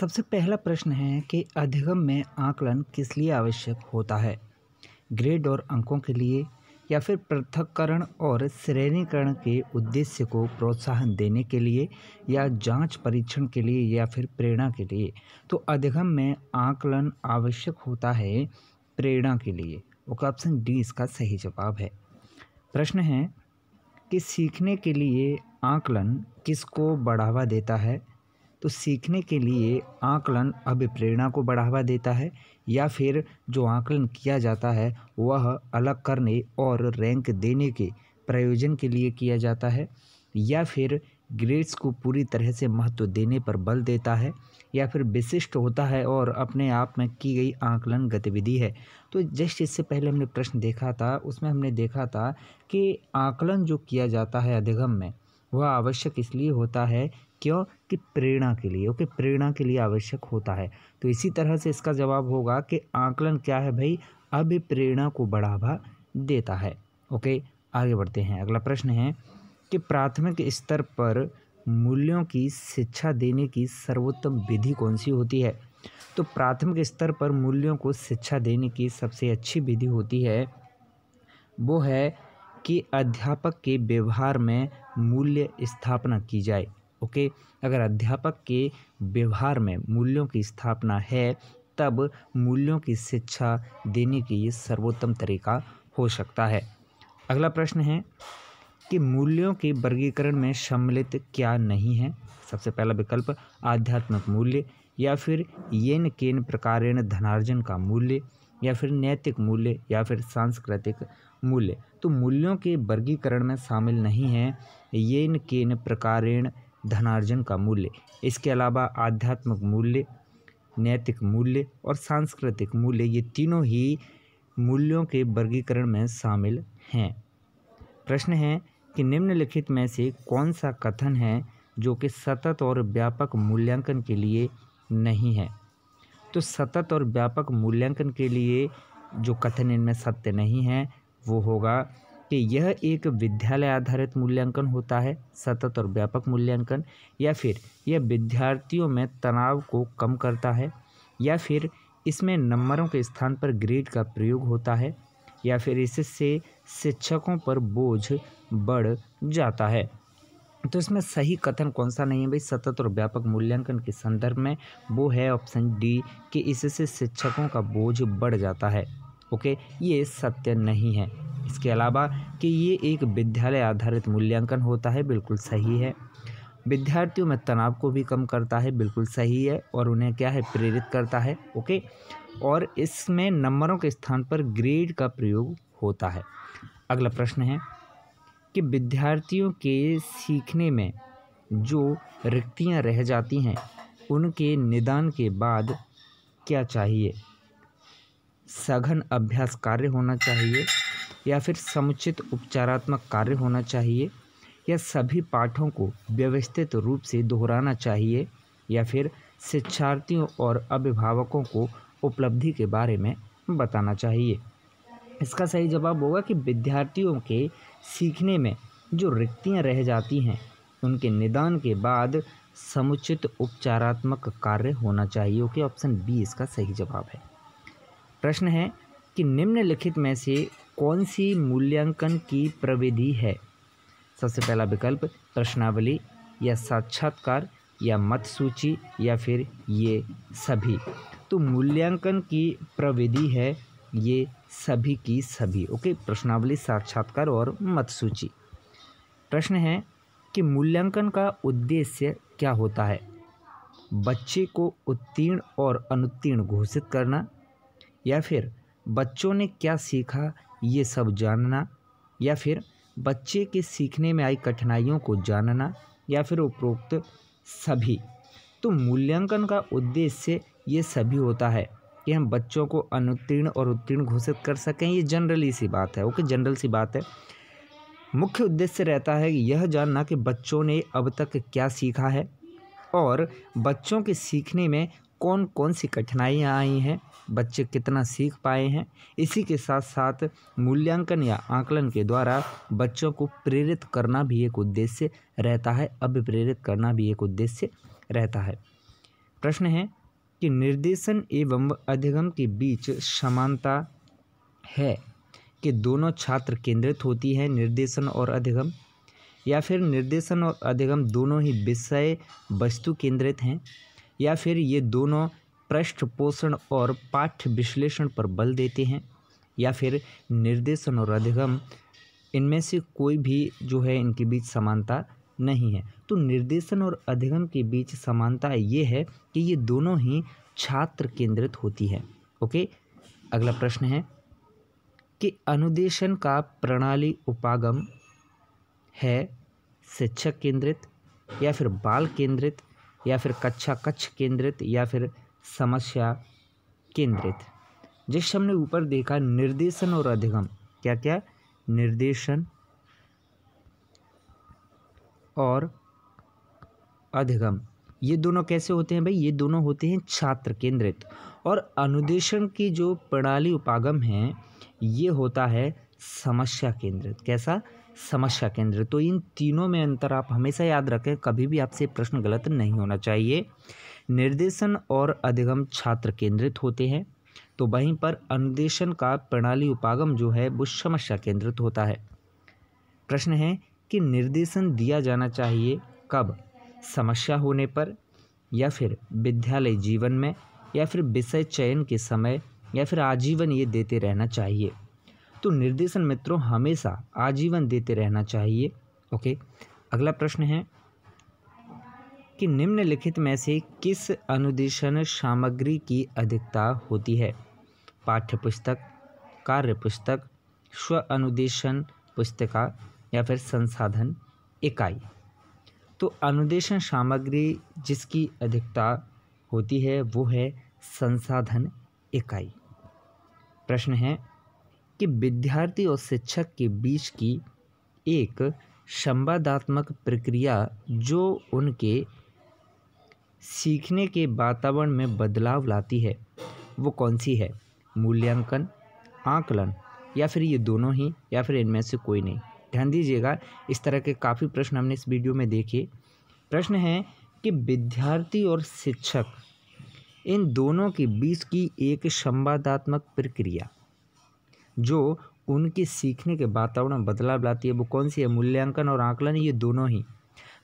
सबसे पहला प्रश्न है कि अधिगम में आकलन किस लिए आवश्यक होता है ग्रेड और अंकों के लिए या फिर पृथककरण और श्रेणीकरण के उद्देश्य को प्रोत्साहन देने के लिए या जांच परीक्षण के लिए या फिर प्रेरणा के लिए तो अधिगम में आकलन आवश्यक होता है प्रेरणा के लिए ऑप्शन डी इसका सही जवाब है प्रश्न है कि सीखने के लिए आकलन किसको बढ़ावा देता है तो सीखने के लिए आकलन अभिप्रेरणा को बढ़ावा देता है या फिर जो आकलन किया जाता है वह अलग करने और रैंक देने के प्रयोजन के लिए किया जाता है या फिर ग्रेड्स को पूरी तरह से महत्व देने पर बल देता है या फिर विशिष्ट होता है और अपने आप में की गई आकलन गतिविधि है तो जस्ट इससे पहले हमने प्रश्न देखा था उसमें हमने देखा था कि आकलन जो किया जाता है अधिगम में वह आवश्यक इसलिए होता है क्यों कि प्रेरणा के लिए ओके प्रेरणा के लिए आवश्यक होता है तो इसी तरह से इसका जवाब होगा कि आंकलन क्या है भाई अभिप्रेरणा को बढ़ावा देता है ओके आगे बढ़ते हैं अगला प्रश्न है कि प्राथमिक स्तर पर मूल्यों की शिक्षा देने की सर्वोत्तम विधि कौन सी होती है तो प्राथमिक स्तर पर मूल्यों को शिक्षा देने की सबसे अच्छी विधि होती है वो है कि अध्यापक के व्यवहार में मूल्य स्थापना की जाए ओके अगर अध्यापक के व्यवहार में मूल्यों की स्थापना है तब मूल्यों की शिक्षा देने की ये सर्वोत्तम तरीका हो सकता है अगला प्रश्न है कि मूल्यों के वर्गीकरण में सम्मिलित क्या नहीं है सबसे पहला विकल्प आध्यात्मिक मूल्य या फिर येन केन प्रकारेण धनार्जन का मूल्य या फिर नैतिक मूल्य या फिर सांस्कृतिक मूल्य तो मूल्यों के वर्गीकरण में शामिल नहीं है येन केन प्रकारेण धनार्जन का मूल्य इसके अलावा आध्यात्मिक मूल्य नैतिक मूल्य और सांस्कृतिक मूल्य ये तीनों ही मूल्यों के वर्गीकरण में शामिल हैं प्रश्न है कि निम्नलिखित में से कौन सा कथन है जो कि सतत और व्यापक मूल्यांकन के लिए नहीं है तो सतत और व्यापक मूल्यांकन के लिए जो कथन इनमें सत्य नहीं है वो होगा कि यह एक विद्यालय आधारित मूल्यांकन होता है सतत और व्यापक मूल्यांकन या फिर यह विद्यार्थियों में तनाव को कम करता है या फिर इसमें नंबरों के स्थान पर ग्रेड का प्रयोग होता है या फिर इससे शिक्षकों पर बोझ बढ़ जाता है तो इसमें सही कथन कौन सा नहीं है भाई सतत और व्यापक मूल्यांकन के संदर्भ में वो है ऑप्शन डी कि इससे शिक्षकों का बोझ बढ़ जाता है ओके ये सत्य नहीं है इसके अलावा कि ये एक विद्यालय आधारित मूल्यांकन होता है बिल्कुल सही है विद्यार्थियों में तनाव को भी कम करता है बिल्कुल सही है और उन्हें क्या है प्रेरित करता है ओके और इसमें नंबरों के स्थान पर ग्रेड का प्रयोग होता है अगला प्रश्न है कि विद्यार्थियों के सीखने में जो रिक्तियाँ रह जाती हैं उनके निदान के बाद क्या चाहिए सघन अभ्यास कार्य होना चाहिए या फिर समुचित उपचारात्मक कार्य होना चाहिए या सभी पाठों को व्यवस्थित रूप से दोहराना चाहिए या फिर शिक्षार्थियों और अभिभावकों को उपलब्धि के बारे में बताना चाहिए इसका सही जवाब होगा कि विद्यार्थियों के सीखने में जो रिक्तियां रह जाती हैं उनके निदान के बाद समुचित उपचारात्मक कार्य होना चाहिए ओके ऑप्शन बी इसका सही जवाब है प्रश्न है कि निम्नलिखित में से कौन सी मूल्यांकन की प्रविधि है सबसे पहला विकल्प प्रश्नावली या साक्षात्कार या मत सूची या फिर ये सभी तो मूल्यांकन की प्रविधि है ये सभी की सभी ओके प्रश्नावली साक्षात्कार और मत सूची प्रश्न है कि मूल्यांकन का उद्देश्य क्या होता है बच्चे को उत्तीर्ण और अनुत्तीर्ण घोषित करना या फिर बच्चों ने क्या सीखा ये सब जानना या फिर बच्चे के सीखने में आई कठिनाइयों को जानना या फिर उपरोक्त सभी तो मूल्यांकन का उद्देश्य ये सभी होता है कि हम बच्चों को अनुत्तीर्ण और उत्तीर्ण घोषित कर सकें ये जनरली सी बात है ओके जनरल सी बात है मुख्य उद्देश्य रहता है यह जानना कि बच्चों ने अब तक क्या सीखा है और बच्चों के सीखने में कौन कौन सी कठिनाइयाँ आई हैं बच्चे कितना सीख पाए हैं इसी के साथ साथ मूल्यांकन या आंकलन के द्वारा बच्चों को प्रेरित करना भी एक उद्देश्य रहता है अभिप्रेरित करना भी एक उद्देश्य रहता है प्रश्न है कि निर्देशन एवं अधिगम के बीच समानता है कि दोनों छात्र केंद्रित होती है निर्देशन और अधिगम या फिर निर्देशन और अधिगम दोनों ही विषय वस्तु केंद्रित हैं या फिर ये दोनों पृष्ठ पोषण और पाठ्य विश्लेषण पर बल देते हैं या फिर निर्देशन और अधिगम इनमें से कोई भी जो है इनके बीच समानता नहीं है तो निर्देशन और अधिगम के बीच समानता ये है कि ये दोनों ही छात्र केंद्रित होती है ओके अगला प्रश्न है कि अनुदेशन का प्रणाली उपागम है शिक्षक केंद्रित या फिर बाल केंद्रित या फिर कक्षा कक्ष केंद्रित या फिर समस्या केंद्रित जिस हमने ऊपर देखा निर्देशन और अधिगम क्या क्या निर्देशन और अधिगम ये दोनों कैसे होते हैं भाई ये दोनों होते हैं छात्र केंद्रित और अनुदेशन की जो प्रणाली उपागम है ये होता है समस्या केंद्रित कैसा समस्या केंद्र तो इन तीनों में अंतर आप हमेशा याद रखें कभी भी आपसे प्रश्न गलत नहीं होना चाहिए निर्देशन और अधिगम छात्र केंद्रित होते हैं तो वहीं पर अनुदेशन का प्रणाली उपागम जो है वो समस्या केंद्रित होता है प्रश्न है कि निर्देशन दिया जाना चाहिए कब समस्या होने पर या फिर विद्यालय जीवन में या फिर विषय चयन के समय या फिर आजीवन ये देते रहना चाहिए तो निर्देशन मित्रों हमेशा आजीवन देते रहना चाहिए ओके अगला प्रश्न है कि निम्नलिखित में से किस अनुदेशन सामग्री की अधिकता होती है पाठ्य पुस्तक कार्य पुस्तक स्व अनुदेशन पुस्तिका या फिर संसाधन इकाई तो अनुदेशन सामग्री जिसकी अधिकता होती है वो है संसाधन इकाई प्रश्न है कि विद्यार्थी और शिक्षक के बीच की एक संवादात्मक प्रक्रिया जो उनके सीखने के वातावरण में बदलाव लाती है वो कौन सी है मूल्यांकन आकलन या फिर ये दोनों ही या फिर इनमें से कोई नहीं ध्यान दीजिएगा इस तरह के काफ़ी प्रश्न हमने इस वीडियो में देखे प्रश्न है कि विद्यार्थी और शिक्षक इन दोनों के बीच की एक संवादात्मक प्रक्रिया जो उनके सीखने के वातावरण में बदलाव लाती है वो कौन सी है मूल्यांकन और आकलन ये दोनों ही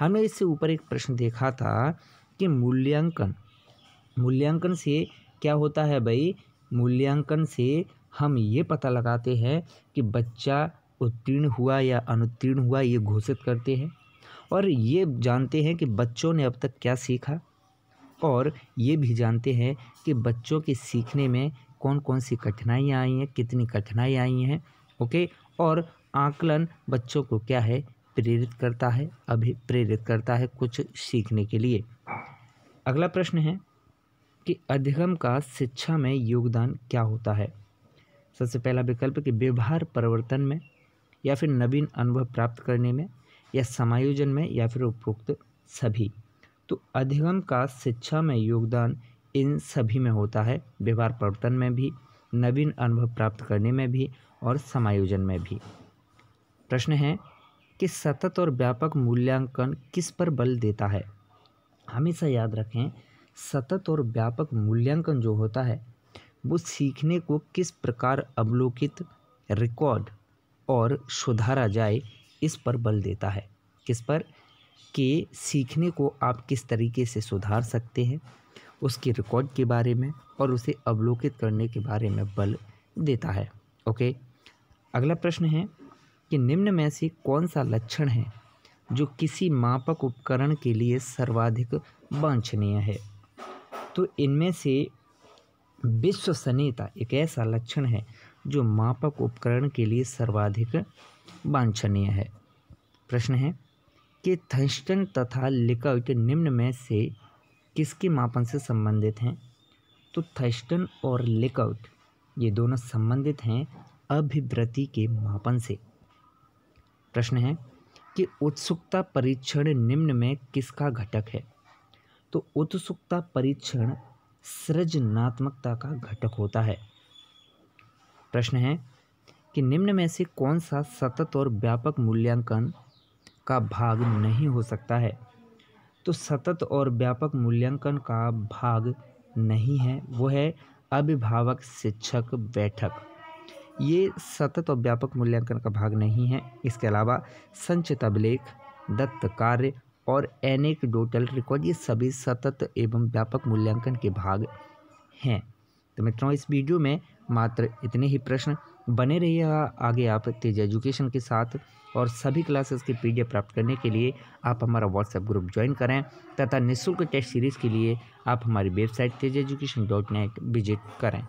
हमने इससे ऊपर एक प्रश्न देखा था कि मूल्यांकन मूल्यांकन से क्या होता है भाई मूल्यांकन से हम ये पता लगाते हैं कि बच्चा उत्तीर्ण हुआ या अनुत्तीर्ण हुआ ये घोषित करते हैं और ये जानते हैं कि बच्चों ने अब तक क्या सीखा और ये भी जानते हैं कि बच्चों के सीखने में कौन कौन सी कठिनाइयाँ आई हैं कितनी कठिनाई आई हैं ओके और आकलन बच्चों को क्या है प्रेरित करता है अभी प्रेरित करता है कुछ सीखने के लिए अगला प्रश्न है कि अधिगम का शिक्षा में योगदान क्या होता है सबसे पहला विकल्प कि व्यवहार परिवर्तन में या फिर नवीन अनुभव प्राप्त करने में या समायोजन में या फिर उपरोक्त सभी तो अधिगम का शिक्षा में योगदान इन सभी में होता है व्यवहार प्रवर्तन में भी नवीन अनुभव प्राप्त करने में भी और समायोजन में भी प्रश्न है कि सतत और व्यापक मूल्यांकन किस पर बल देता है हमेशा याद रखें सतत और व्यापक मूल्यांकन जो होता है वो सीखने को किस प्रकार अवलोकित रिकॉर्ड और सुधारा जाए इस पर बल देता है किस पर कि सीखने को आप किस तरीके से सुधार सकते हैं उसके रिकॉर्ड के बारे में और उसे अवलोकित करने के बारे में बल देता है ओके अगला प्रश्न है कि निम्न में से कौन सा लक्षण है जो किसी मापक उपकरण के लिए सर्वाधिक वांछनीय है तो इनमें से विश्वसनीयता एक ऐसा लक्षण है जो मापक उपकरण के लिए सर्वाधिक वांछनीय है प्रश्न है कि थंस्टन तथा लिकट निम्न में से किसके मापन से संबंधित हैं तो थर्स्टन और लेकआउट ये दोनों संबंधित हैं अभिवृत्ति के मापन से प्रश्न है कि उत्सुकता परीक्षण निम्न में किसका घटक है तो उत्सुकता परीक्षण सृजनात्मकता का घटक होता है प्रश्न है कि निम्न में से कौन सा सतत और व्यापक मूल्यांकन का भाग नहीं हो सकता है तो सतत और व्यापक मूल्यांकन का भाग नहीं है वो है अभिभावक शिक्षक बैठक ये सतत और व्यापक मूल्यांकन का भाग नहीं है इसके अलावा संचित अभिलेख दत्त कार्य और एनेक डोटल रिकॉर्ड ये सभी सतत एवं व्यापक मूल्यांकन के भाग हैं तो मित्रों इस वीडियो में मात्र इतने ही प्रश्न बने रहिए आगे आप तेज एजुकेशन के साथ और सभी क्लासेस के पी प्राप्त करने के लिए आप हमारा व्हाट्सएप ग्रुप ज्वाइन करें तथा निःशुल्क टेस्ट सीरीज़ के लिए आप हमारी website Tej education dot net visit करें